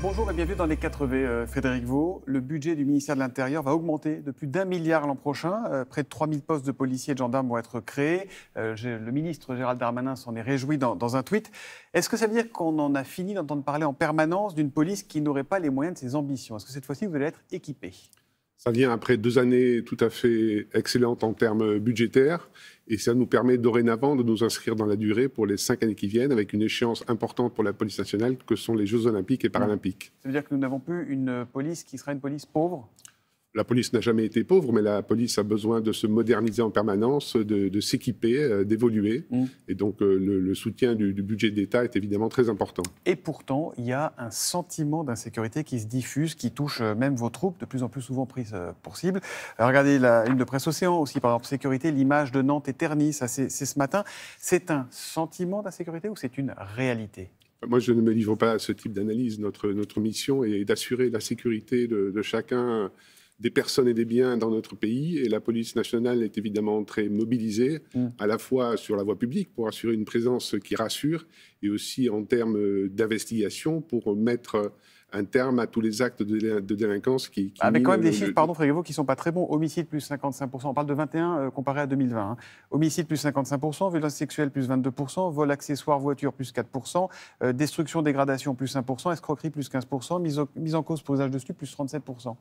Bonjour et bienvenue dans les 4V, euh, Frédéric Vaux. Le budget du ministère de l'Intérieur va augmenter de plus d'un milliard l'an prochain. Euh, près de 3000 postes de policiers et de gendarmes vont être créés. Euh, le ministre Gérald Darmanin s'en est réjoui dans, un tweet. Est-ce que ça veut dire qu'on en a fini d'entendre parler en permanence d'une police qui n'aurait pas les moyens de ses ambitions Est-ce que cette fois-ci, vous allez être équipé ça vient après deux années tout à fait excellentes en termes budgétaires et ça nous permet dorénavant de nous inscrire dans la durée pour les cinq années qui viennent avec une échéance importante pour la police nationale que sont les Jeux olympiques et mmh. paralympiques. Ça veut dire que nous n'avons plus une police qui sera une police pauvre la police n'a jamais été pauvre, mais la police a besoin de se moderniser en permanence, de, s'équiper, euh, d'évoluer. Mm. Et donc euh, le, soutien du, budget d'État est évidemment très important. Et pourtant, il y a un sentiment d'insécurité qui se diffuse, qui touche euh, même vos troupes, de plus en plus souvent prises pour cible. regardez la une de presse Océan aussi, par exemple, sécurité, l'image de Nantes éternie, ça c'est ce matin. C'est un sentiment d'insécurité ou c'est une réalité moi, je ne me livre pas à ce type d'analyse. Notre, notre mission est d'assurer la sécurité de, de chacun des personnes et des biens dans notre pays. Et la police nationale est évidemment très mobilisée, mm. à la fois sur la voie publique pour assurer une présence qui rassure, et aussi en termes d'investigation pour mettre un terme à tous les actes de, délinquance qui. qui ah, mais quand même des chiffres, pardon Frédéric, qui sont pas très bons. Homicide plus 55%, on parle de 21 euh, comparé à 2020. Hein. Homicide plus 55%, violence sexuelle plus 22%, vol accessoire voiture plus 4%, euh, destruction dégradation plus 1%, escroquerie plus 15%, mise, mise en cause pour usage de stupes plus 37%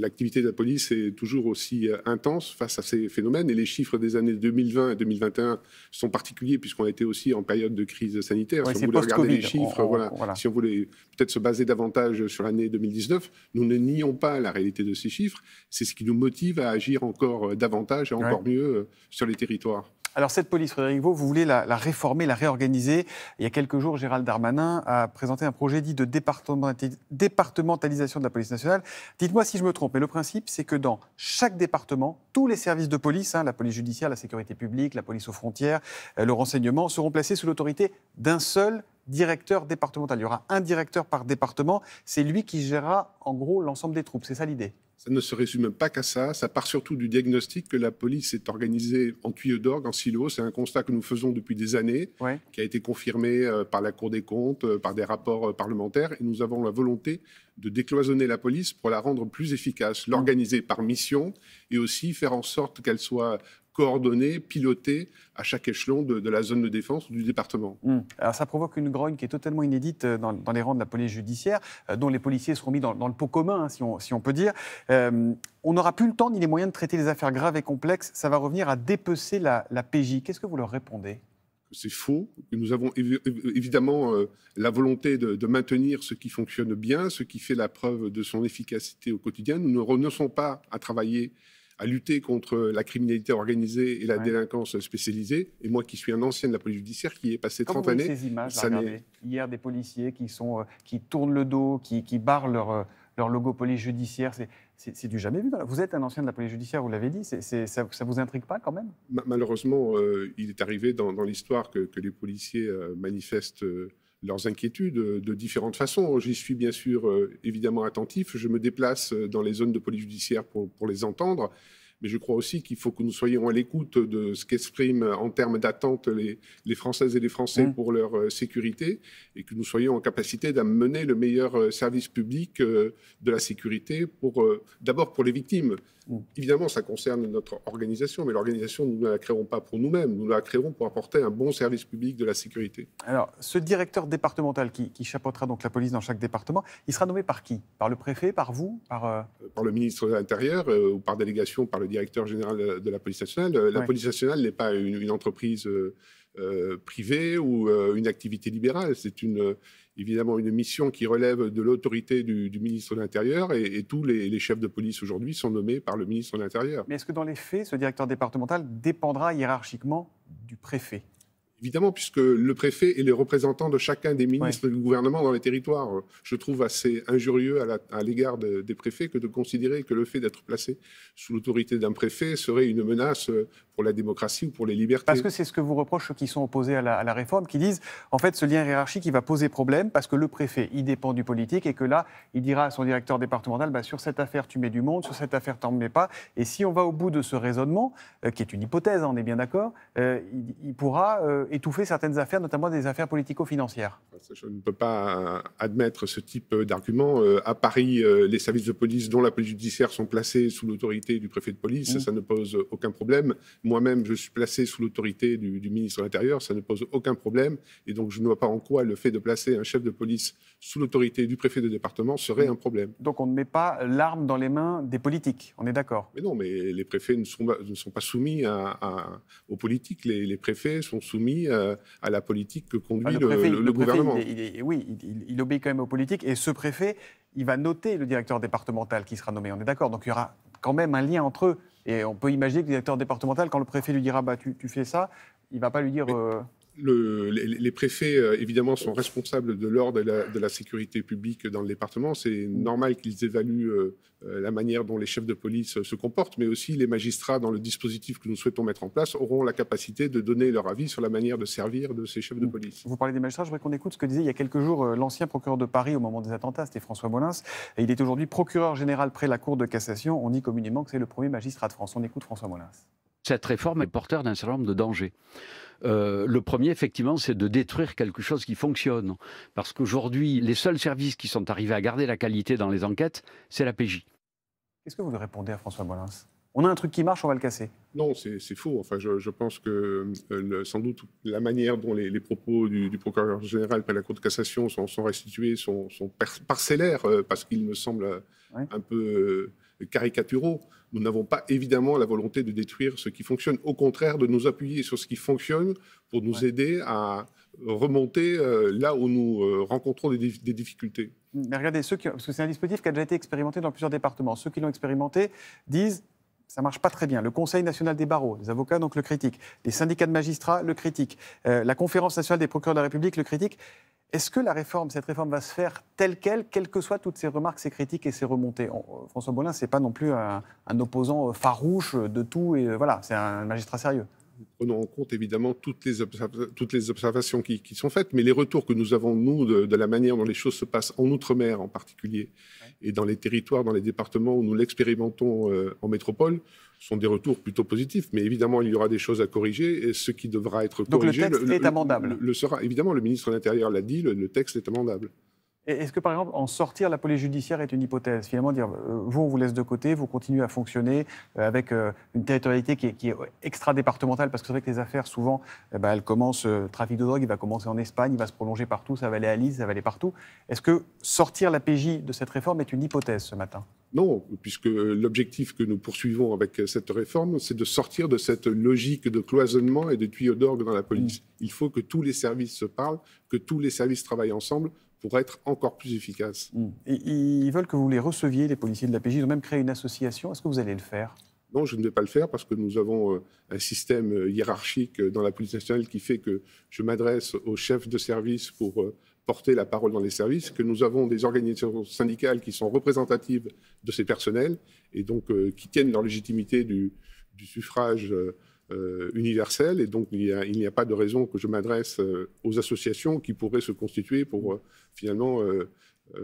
l'activité de la police est toujours aussi euh, intense face à ces phénomènes et les chiffres des années 2020 et 2021 sont particuliers puisqu'on a été aussi en période de crise sanitaire. si on voulait regarder les chiffres, si on voulait peut-être se baser davantage sur l'année 2019, nous ne nions pas la réalité de ces chiffres. C'est ce qui nous motive à agir encore euh, davantage et encore mieux euh, sur les territoires. Alors cette police, Frédéric Vaux, vous voulez la, réformer, la réorganiser. Il y a quelques jours, Gérald Darmanin a présenté un projet dit de départementalisation de la police nationale. Dites-moi si je me trompe, mais le principe, c'est que dans chaque département, tous les services de police, hein, la police judiciaire, la sécurité publique, la police aux frontières, euh, le renseignement, seront placés sous l'autorité d'un seul directeur départemental. Il y aura un directeur par département. C'est lui qui gérera en gros l'ensemble des troupes. C'est ça l'idée ça ne se résume pas qu'à ça. Ça part surtout du diagnostic que la police est organisée en tuyaux d'orgue, en silo. C'est un constat que nous faisons depuis des années, qui a été confirmé euh, par la Cour des comptes, euh, par des rapports euh, parlementaires. Et nous avons la volonté de décloisonner la police pour la rendre plus efficace, l'organiser par mission et aussi faire en sorte qu'elle soit coordonner, piloter à chaque échelon de, la zone de défense ou du département. Hmm. Alors ça provoque une grogne qui est totalement inédite euh, dans, les rangs de la police judiciaire, euh, dont les policiers seront mis dans, le pot commun, hein, si, on, peut dire. Euh, on n'aura plus le temps ni les moyens de traiter les affaires graves et complexes. Ça va revenir à dépecer la, PJ. Qu'est-ce que vous leur répondez c'est faux. Nous avons évidemment la volonté de, de, maintenir ce qui fonctionne bien, ce qui fait la preuve de son efficacité au quotidien. Nous ne renonçons pas à travailler à lutter contre la criminalité organisée et la délinquance spécialisée. Et moi, qui suis un ancien de la police judiciaire, qui ai passé 30 années. Ces images, ça hier des policiers qui sont euh, qui tournent le dos, qui, barrent leur euh, leur logo police judiciaire, c'est du jamais vu. Vous êtes un ancien de la police judiciaire, vous l'avez dit, ça, ne vous intrigue pas quand même Malheureusement, euh, il est arrivé dans, l'histoire que, les policiers manifestent leurs inquiétudes euh, de différentes façons. J'y suis bien sûr euh, évidemment attentif. Je me déplace euh, dans les zones de police judiciaire pour, pour les entendre mais je crois aussi qu'il faut que nous soyons à l'écoute de ce qu'expriment en termes d'attente les, Françaises et les Français mm. pour leur euh, sécurité et que nous soyons en capacité d'amener le meilleur euh, service public euh, de la sécurité pour d'abord pour les victimes. Mm. Évidemment, ça concerne notre organisation, mais l'organisation, nous ne la créerons pas pour nous-mêmes, nous la créerons pour apporter un bon service public de la sécurité. Alors, ce directeur départemental qui, qui chapeautera donc la police dans chaque département, il sera nommé par qui Par le préfet, par vous par, par le ministre de l'Intérieur ou par délégation, par le directeur général de la police nationale. Euh, la police nationale n'est pas une, entreprise euh, euh, privée ou une activité libérale. C'est une, évidemment une mission qui relève de l'autorité du, ministre de l'Intérieur et, tous les, les, chefs de police aujourd'hui sont nommés par le ministre de l'Intérieur. Mais est-ce que dans les faits, ce directeur départemental dépendra hiérarchiquement du préfet évidemment, puisque le préfet est le représentant de chacun des ministres du gouvernement dans les territoires, je trouve assez injurieux à l'égard des préfets que de considérer que le fait d'être placé sous l'autorité d'un préfet serait une menace pour la démocratie ou pour les libertés. Parce que c'est ce que vous reprochent ceux qui sont opposés à la, réforme, qui disent, en fait, ce lien hiérarchique, il va poser problème parce que le préfet, il dépend du politique et que là, il dira à son directeur départemental, bah, sur cette affaire, tu mets du monde, sur cette affaire, t'en mets pas. Et si on va au bout de ce raisonnement, euh, qui est une hypothèse, hein, on est bien d'accord, euh, il, pourra... Euh, étouffer certaines affaires, notamment des affaires politico-financières. Je ne peux pas euh, admettre ce type d'argument. Euh, à Paris, euh, les services de police, dont la police judiciaire, sont placés sous l'autorité du préfet de police. Mm. Ça ne pose aucun problème. Moi-même, je suis placé sous l'autorité du, ministre de l'Intérieur. Ça ne pose aucun problème. Et donc, je ne vois pas en quoi le fait de placer un chef de police sous l'autorité du préfet de département serait mm. un problème. Donc, on ne met pas l'arme dans les mains des politiques. On est d'accord Mais non, mais les préfets ne sont, ne sont pas soumis aux politiques. les préfets sont soumis euh, à la politique que conduit le, gouvernement. oui, il, obéit quand même aux politiques. Et ce préfet, il va noter le directeur départemental qui sera nommé. On est d'accord. Donc il y aura quand même un lien entre eux. Et on peut imaginer que le directeur départemental, quand le préfet lui dira bah, tu, fais ça, il ne va pas lui dire. Euh, le, les, préfets, euh, évidemment, sont responsables de l'ordre et de la sécurité publique dans le département. C'est mm. normal qu'ils évaluent euh, euh, la manière dont les chefs de police se comportent, mais aussi les magistrats, dans le dispositif que nous souhaitons mettre en place, auront la capacité de donner leur avis sur la manière de servir de ces chefs de mm. police. Vous parlez des magistrats, je voudrais qu'on écoute ce que disait il y a quelques jours l'ancien procureur de Paris au moment des attentats, c'était François Molins. il est aujourd'hui procureur général près la Cour de cassation. On dit communément que c'est le premier magistrat de France. On écoute François Molins. Cette réforme est porteur d'un certain nombre de dangers. Euh, le premier, effectivement, c'est de détruire quelque chose qui fonctionne. Parce qu'aujourd'hui, les seuls services qui sont arrivés à garder la qualité dans les enquêtes, c'est la PJ. Qu'est-ce que vous lui répondez à François Molins on a un truc qui marche, on va le casser. Non, c'est faux. Enfin, je, pense que euh, sans doute la manière dont les, propos du, procureur général près la Cour de cassation sont, restitués sont, parcellaires, euh, parce qu'ils me semblent un peu caricaturaux. Nous n'avons pas évidemment la volonté de détruire ce qui fonctionne, au contraire de nous appuyer sur ce qui fonctionne pour nous aider à remonter euh, là où nous euh, rencontrons des, difficultés. Mais regardez, ceux parce que c'est un dispositif qui a déjà été expérimenté dans plusieurs départements. Ceux qui l'ont expérimenté disent ça ne marche pas très bien. Le Conseil national des barreaux, les avocats donc le critiquent, les syndicats de magistrats le critiquent, euh, la Conférence nationale des procureurs de la République le critique. Est-ce que la réforme, cette réforme va se faire telle qu'elle, quelles que soient toutes ces remarques, ces critiques et ces remontées euh, François Bollin, ce n'est pas non plus un, un, opposant euh, farouche de tout, et euh, voilà, c'est un magistrat sérieux prenons en compte évidemment toutes les, toutes les observations qui, sont faites, mais les retours que nous avons, nous, de, la manière dont les choses se passent en Outre-mer en particulier, et dans les territoires, dans les départements où nous l'expérimentons euh, en métropole, sont des retours plutôt positifs. Mais évidemment, il y aura des choses à corriger, et ce qui devra être corrigé... Donc le texte est amendable le, sera, évidemment, le ministre de l'Intérieur l'a dit, le, texte est amendable. Est-ce que, par exemple, en sortir la police judiciaire est une hypothèse Finalement, dire euh, vous, on vous laisse de côté, vous continuez à fonctionner euh, avec euh, une territorialité qui est, extra-départementale, parce que c'est vrai que les affaires, souvent, eh ben, elles commencent, le trafic de drogue, il va commencer en Espagne, il va se prolonger partout, ça va aller à Lille, ça va aller partout. Est-ce que sortir la PJ de cette réforme est une hypothèse ce matin non, puisque l'objectif que nous poursuivons avec cette réforme, c'est de sortir de cette logique de cloisonnement et de tuyaux d'orgue dans la police. Mm. Il faut que tous les services se parlent, que tous les services travaillent ensemble pour être encore plus efficace hmm. ils veulent que vous les receviez, les policiers de la PJ. Ils ont même créé une association. Est-ce que vous allez le faire non, je ne vais pas le faire parce que nous avons euh, un système euh, hiérarchique euh, dans la police nationale qui fait que je m'adresse aux chefs de service pour porter la parole dans les services, que nous avons des organisations syndicales qui sont représentatives de ces personnels et donc qui tiennent leur légitimité du, du suffrage euh, universelle, et donc il n'y a, pas de raison que je m'adresse euh, aux associations qui pourraient se constituer pour euh, finalement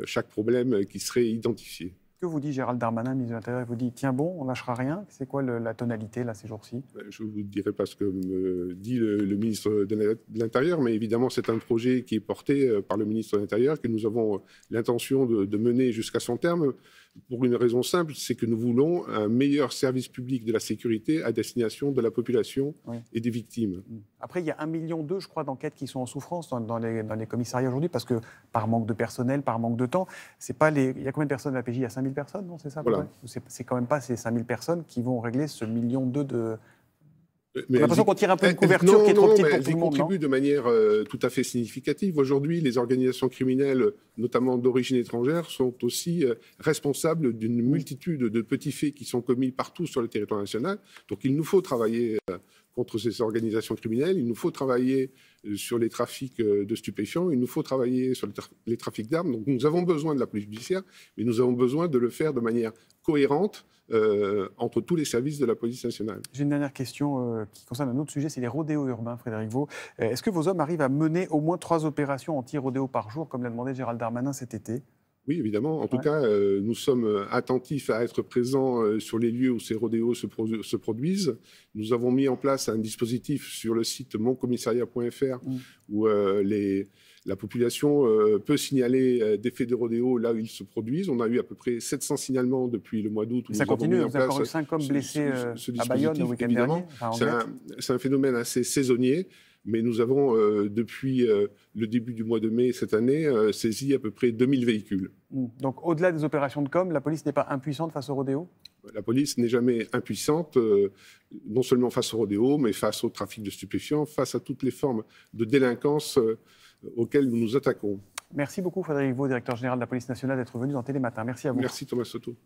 chaque problème qui serait identifié que vous dit Gérald Darmanin, ministre de l'Intérieur Il vous dit tiens bon, on lâchera rien. C'est quoi la tonalité là ces jours-ci ben, Je vous dirai pas ce que me dit le, ministre de l'Intérieur, mais évidemment c'est un projet qui est porté euh, par le ministre de l'Intérieur que nous avons euh, l'intention de, mener jusqu'à son terme pour une raison simple, c'est que nous voulons un meilleur service public de la sécurité à destination de la population et des victimes. Mmh. Après, il y a un million d'eux, je crois, d'enquêtes qui sont en souffrance dans, les, commissariats aujourd'hui, parce que par manque de personnel, par manque de temps, c'est pas les. Il y a combien de personnes à la PJ personnes, non C'est ça C'est quand même pas ces 5000 personnes qui vont régler ce million d'eux de. Mais qu'on tire un peu une eh, couverture qui est trop petite pour tout le monde. contribue de manière euh, tout à fait significative. Aujourd'hui, les organisations criminelles, notamment d'origine étrangère, sont aussi euh, responsables d'une multitude de petits faits qui sont commis partout sur le territoire national. Donc il nous faut travailler euh, contre ces organisations criminelles. Il nous faut travailler euh, sur les trafics euh, de stupéfiants, il nous faut travailler sur les, trafics d'armes. Donc nous avons besoin de la police judiciaire, mais nous avons besoin de le faire de manière cohérente euh, entre tous les services de la police nationale. J'ai une dernière question qui concerne un autre sujet, c'est les rodéos urbains, Frédéric Vaux. Est-ce que vos hommes arrivent à mener au moins trois opérations anti rodéo par jour, comme l'a demandé Gérald Darmanin cet été oui, évidemment. En tout cas, euh, nous sommes euh, attentifs à être présents euh, sur les lieux où ces rodéos se, produisent. Nous avons mis en place un dispositif sur le site moncommissariat.fr mmh. où la population peut signaler des faits de rodéo là où ils se produisent. On a eu à peu près 700 signalements depuis le mois d'août. Ça continue, vous avez encore 5 hommes blessés à Bayonne le week-end dernier. C'est un phénomène assez saisonnier mais nous avons, euh, depuis euh, le début du mois de mai cette année, euh, saisi à peu près 2000 véhicules. Hmm. Donc, au-delà des opérations de com', la police n'est pas impuissante face au rodéo La police n'est jamais impuissante, non seulement face au rodéo, mais face au trafic de stupéfiants, face à toutes les formes de délinquance auxquelles nous nous attaquons. Merci beaucoup, Frédéric Vau, directeur général de la police nationale, d'être venu dans Télématin. Merci à vous. Merci, Thomas Soto.